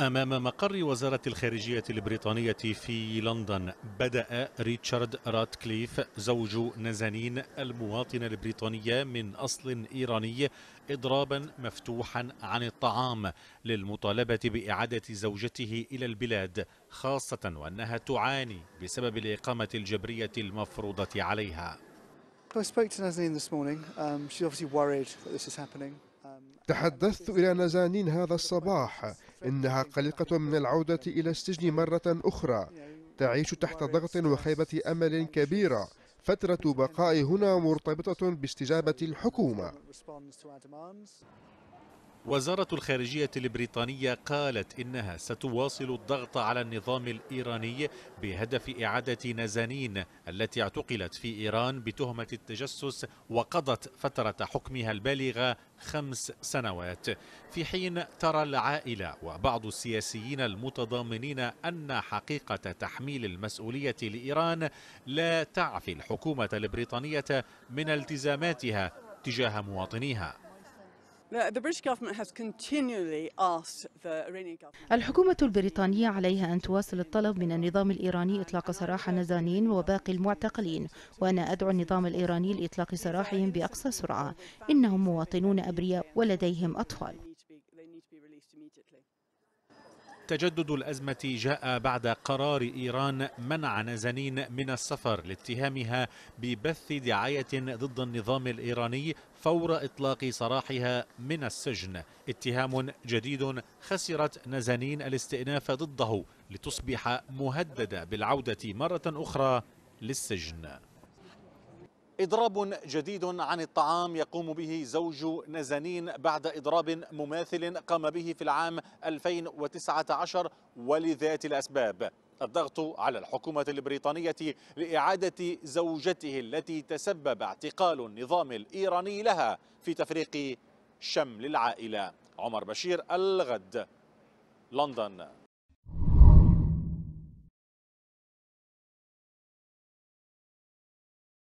أمام مقر وزارة الخارجية البريطانية في لندن بدأ ريتشارد راتكليف زوج نزانين المواطنة البريطانية من أصل إيراني إضرابا مفتوحا عن الطعام للمطالبة بإعادة زوجته إلى البلاد خاصة وأنها تعاني بسبب الإقامة الجبرية المفروضة عليها. I spoke to Nazneen this morning. Um, she's obviously worried that this is happening. تحدثت إلى نزانين هذا الصباح إنها قلقة من العودة إلى السجن مرة أخرى تعيش تحت ضغط وخيبة أمل كبيرة فترة بقاء هنا مرتبطة باستجابة الحكومة وزارة الخارجية البريطانية قالت إنها ستواصل الضغط على النظام الإيراني بهدف إعادة نزانين التي اعتقلت في إيران بتهمة التجسس وقضت فترة حكمها البالغة خمس سنوات في حين ترى العائلة وبعض السياسيين المتضامنين أن حقيقة تحميل المسؤولية لإيران لا تعفي الحكومة البريطانية من التزاماتها تجاه مواطنيها الحكومة البريطانية عليها أن تواصل الطلب من النظام الإيراني إطلاق سراح النزانين وباقي المعتقلين وأنا أدعو النظام الإيراني لإطلاق سراحهم بأقصى سرعة إنهم مواطنون أبرياء ولديهم أطفال تجدد الأزمة جاء بعد قرار إيران منع نازنين من السفر لاتهامها ببث دعاية ضد النظام الإيراني فور إطلاق سراحها من السجن اتهام جديد خسرت نازنين الاستئناف ضده لتصبح مهددة بالعودة مرة أخرى للسجن إضراب جديد عن الطعام يقوم به زوج نزنين بعد إضراب مماثل قام به في العام 2019 ولذات الأسباب الضغط على الحكومة البريطانية لإعادة زوجته التي تسبب اعتقال النظام الإيراني لها في تفريق شمل العائلة عمر بشير الغد لندن